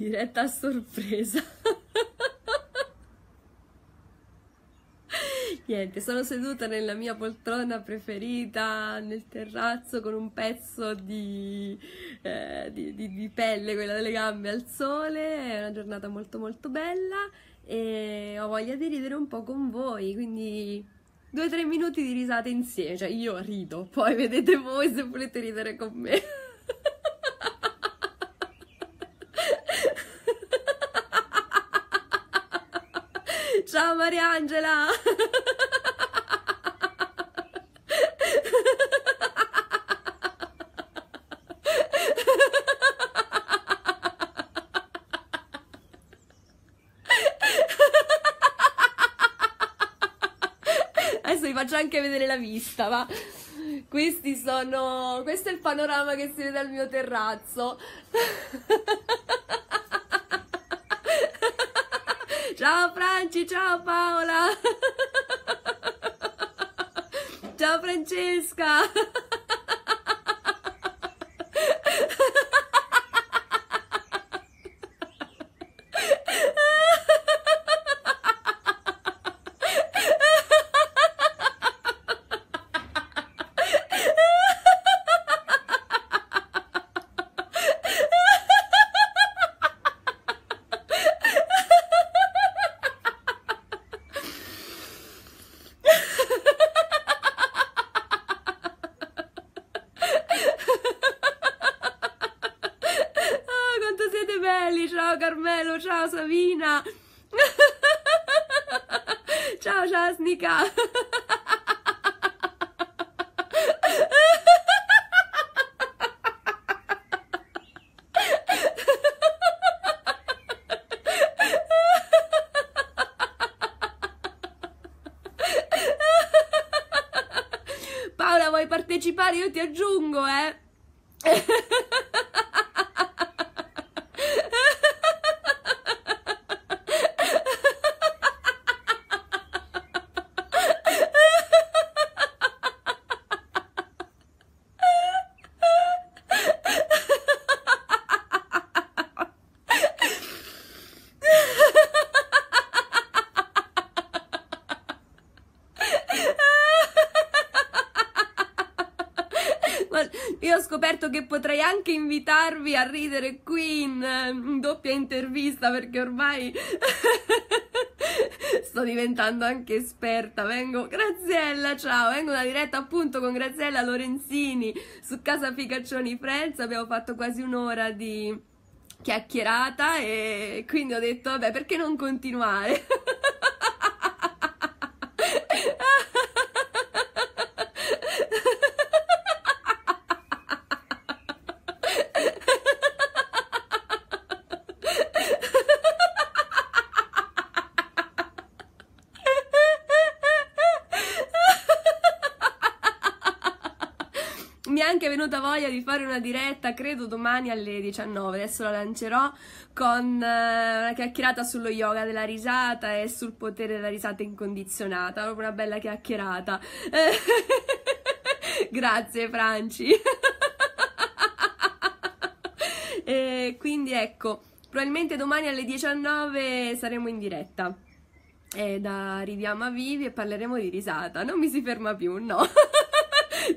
Diretta a sorpresa. Niente, sono seduta nella mia poltrona preferita nel terrazzo con un pezzo di, eh, di, di, di pelle, quella delle gambe al sole, è una giornata molto molto bella e ho voglia di ridere un po' con voi, quindi due o tre minuti di risate insieme, cioè io rido, poi vedete voi se volete ridere con me. Ciao Mariangela! Adesso vi faccio anche vedere la vista, va? Questi sono... questo è il panorama che si vede dal mio terrazzo. Ciao Franci, ciao Paola. ciao Francesca. Ciao Ciao Jasnica! che potrei anche invitarvi a ridere qui in, eh, in doppia intervista perché ormai sto diventando anche esperta. Vengo, Graziella, ciao, vengo una diretta appunto con Graziella Lorenzini su Casa Ficaccioni Friends, abbiamo fatto quasi un'ora di chiacchierata e quindi ho detto vabbè perché non continuare mi anche venuta voglia di fare una diretta, credo domani alle 19. Adesso la lancerò con eh, una chiacchierata sullo yoga della risata e sul potere della risata incondizionata. Proprio una bella chiacchierata. Grazie, Franci. e quindi ecco, probabilmente domani alle 19 saremo in diretta. E da Ridiamo a Vivi e parleremo di risata. Non mi si ferma più, no.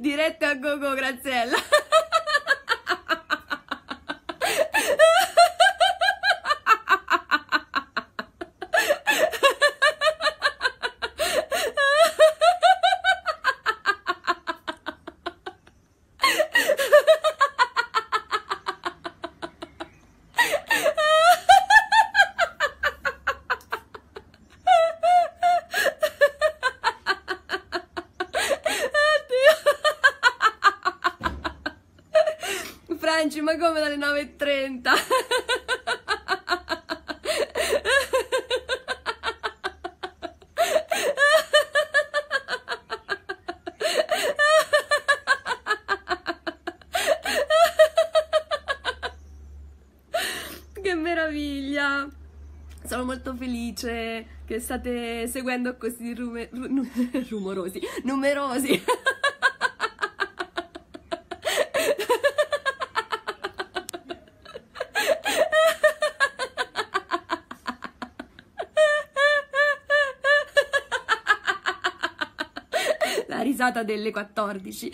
diretta a Gogo Graziella Franci, ma come dalle 9.30? che meraviglia! Sono molto felice che state seguendo questi rume, ru, rumorosi, numerosi. la risata delle 14.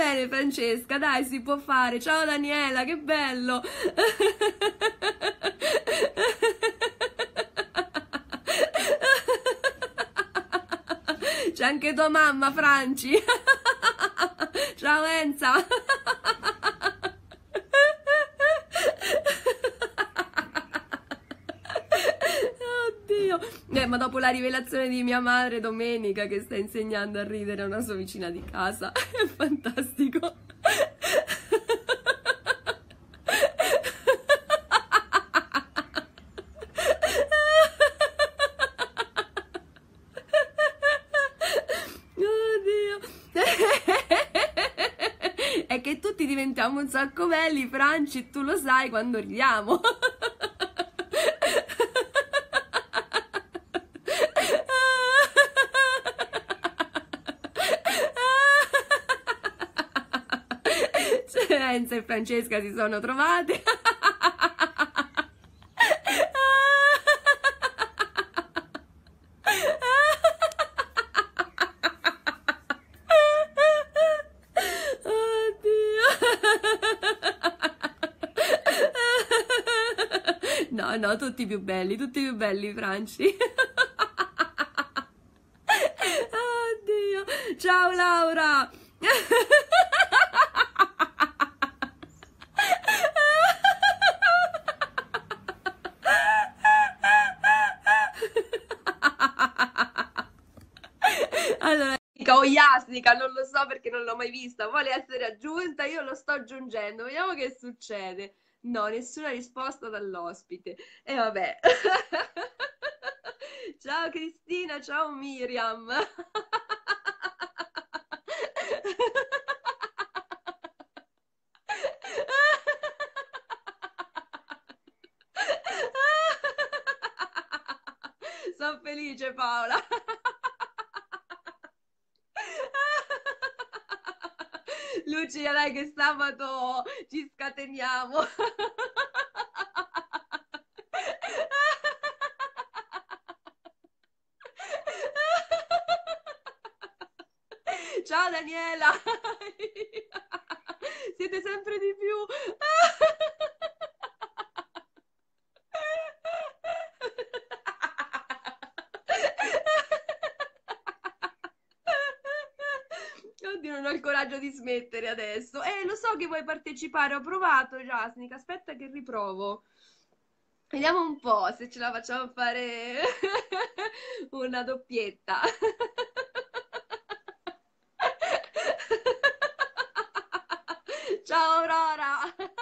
Eh, Francesca, dai, si può fare. Ciao Daniela, che bello! anche tua mamma, Franci. Ciao Enza. Oddio. Eh, ma dopo la rivelazione di mia madre domenica che sta insegnando a ridere a una sua vicina di casa, è fantastico. diventiamo un sacco belli, Franci, tu lo sai quando ridiamo. Cerenza cioè, e Francesca si sono trovate. no, no, tutti più belli, tutti più belli, Franci. Oddio. Ciao Laura. allora, Oiasnica, oh, non lo so perché non l'ho mai vista, vuole essere aggiunta, io lo sto aggiungendo, vediamo che succede. No, nessuna risposta dall'ospite. E vabbè. ciao Cristina, ciao Miriam. Sono felice Paola. Lucia, dai che sabato ci scateniamo. Ciao Daniela, siete sempre di più. coraggio di smettere adesso. Eh, lo so che vuoi partecipare, ho provato, Jasnik, aspetta che riprovo. Vediamo un po' se ce la facciamo fare una doppietta. Ciao Aurora!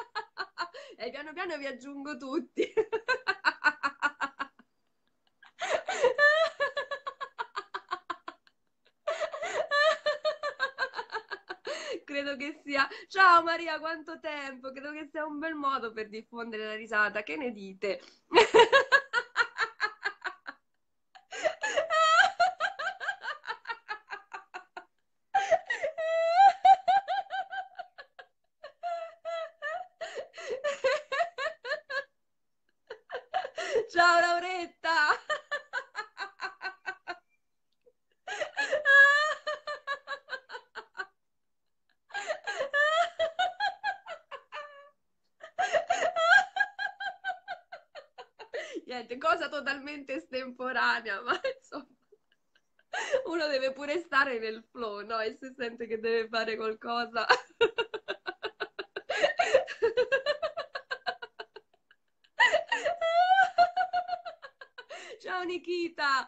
E piano piano vi aggiungo tutti. credo che sia... Ciao Maria, quanto tempo! Credo che sia un bel modo per diffondere la risata. Che ne dite? cosa totalmente estemporanea, ma insomma, uno deve pure stare nel flow, no? E se sente che deve fare qualcosa... Ciao Nikita!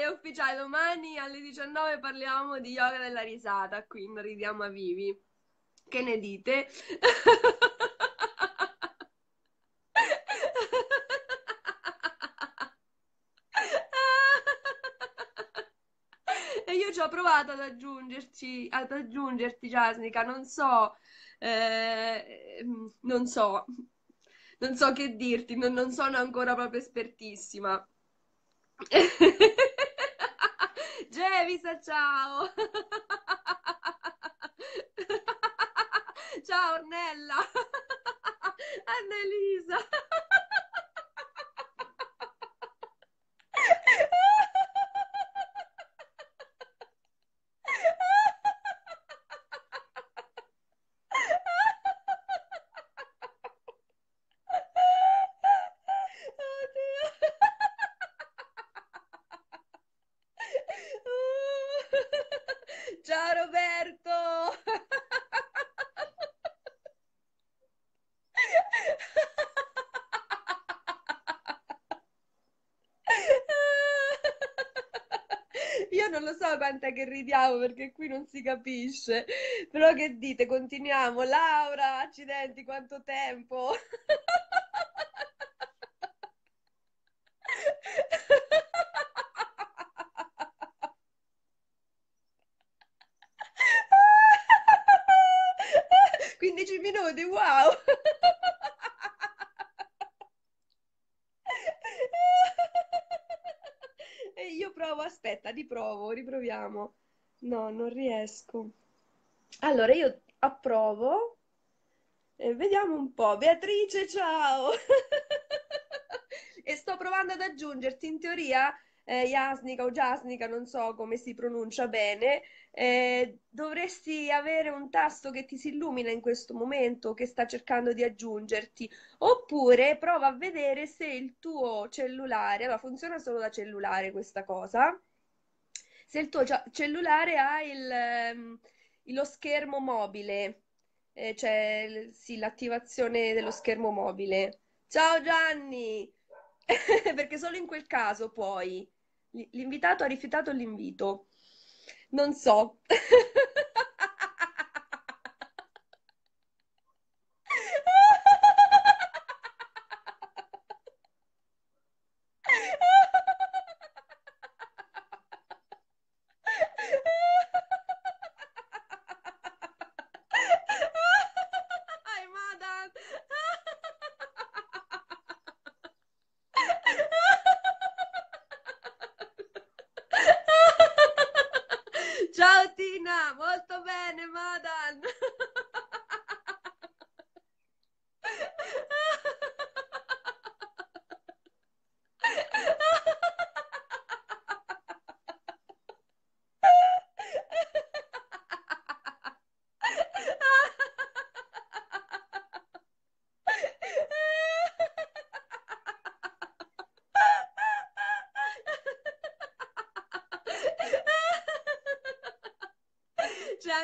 è ufficiale, domani alle 19 parliamo di yoga della risata, quindi ridiamo a vivi. Che ne dite? e io ci ho provato ad aggiungerci, ad aggiungerti, Jasnica, non so, eh, non so, non so che dirti, non, non sono ancora proprio espertissima. Gevisa, ciao! ciao Ornella! Annelisa! lo so quanto è che ridiamo perché qui non si capisce. Però che dite? Continuiamo. Laura, accidenti, quanto tempo! riprovo, riproviamo. No, non riesco. Allora, io approvo. E vediamo un po'. Beatrice, ciao! e sto provando ad aggiungerti, in teoria, eh, Jasnica o Jasnica, non so come si pronuncia bene, eh, dovresti avere un tasto che ti si illumina in questo momento, che sta cercando di aggiungerti. Oppure prova a vedere se il tuo cellulare, allora funziona solo da cellulare questa cosa, se il tuo cellulare ha il, ehm, lo schermo mobile, eh, cioè sì, l'attivazione dello schermo mobile. Ciao Gianni! Perché solo in quel caso puoi. L'invitato ha rifiutato l'invito. Non so.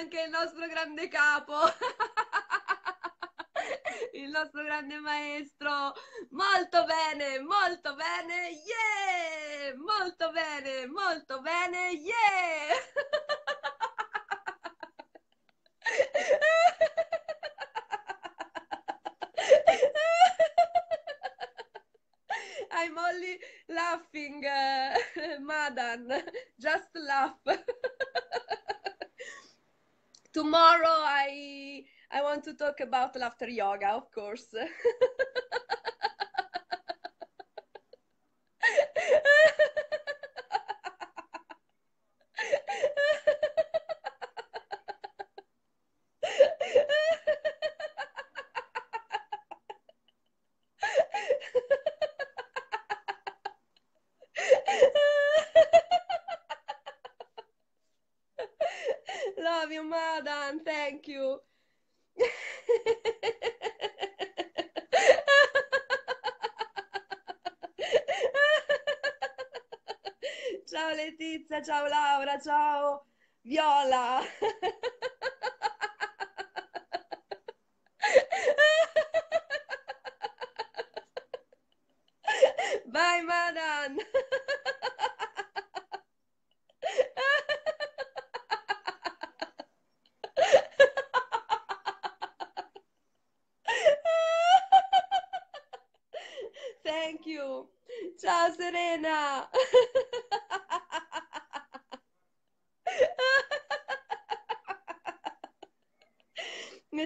anche il nostro grande capo, il nostro grande maestro. Molto bene, molto bene, yeah! Molto bene, molto bene, yeah! I'm only laughing, uh, Madan. Just laugh. tomorrow I I want to talk about laughter yoga, of course. Ciao Letizia, ciao Laura, ciao Viola.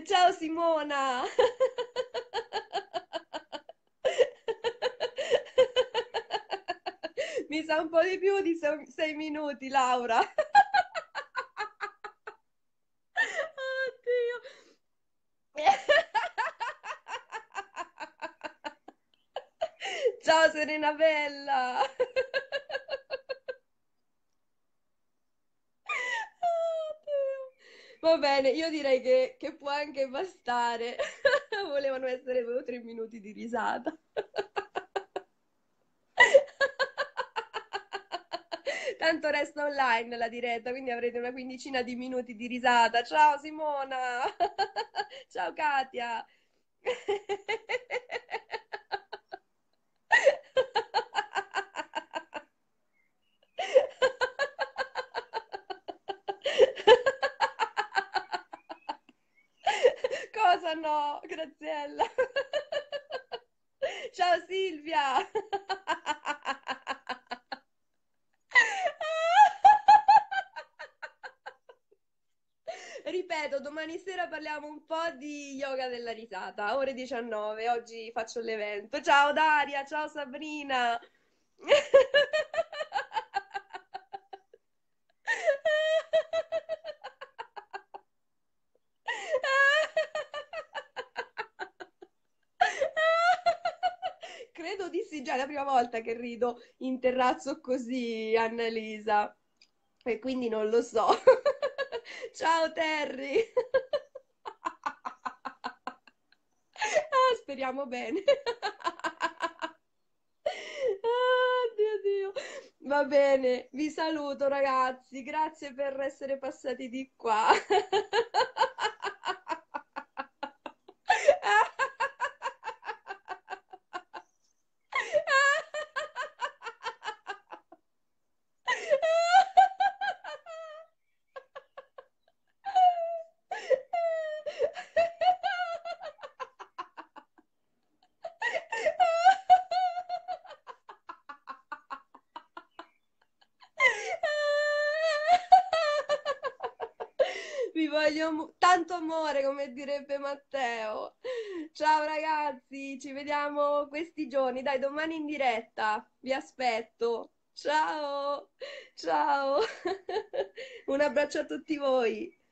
film. Ciao Simona! Mi sa un po' di più di sei minuti, Laura. Oddio. Ciao Serena Bella. bene, io direi che, che può anche bastare. Volevano essere due o tre minuti di risata. Tanto resta online la diretta, quindi avrete una quindicina di minuti di risata. Ciao Simona! Ciao Katia! no, Graziella. Ciao Silvia. Ripeto, domani sera parliamo un po' di yoga della risata, ore 19, oggi faccio l'evento. Ciao Daria, ciao Sabrina. volta che rido in terrazzo così, Annalisa. E quindi non lo so. Ciao Terry! ah, speriamo bene. oh, Va bene, vi saluto ragazzi, grazie per essere passati di qua. voglio tanto amore, come direbbe Matteo. Ciao ragazzi, ci vediamo questi giorni. Dai, domani in diretta. Vi aspetto. Ciao, ciao. Un abbraccio a tutti voi.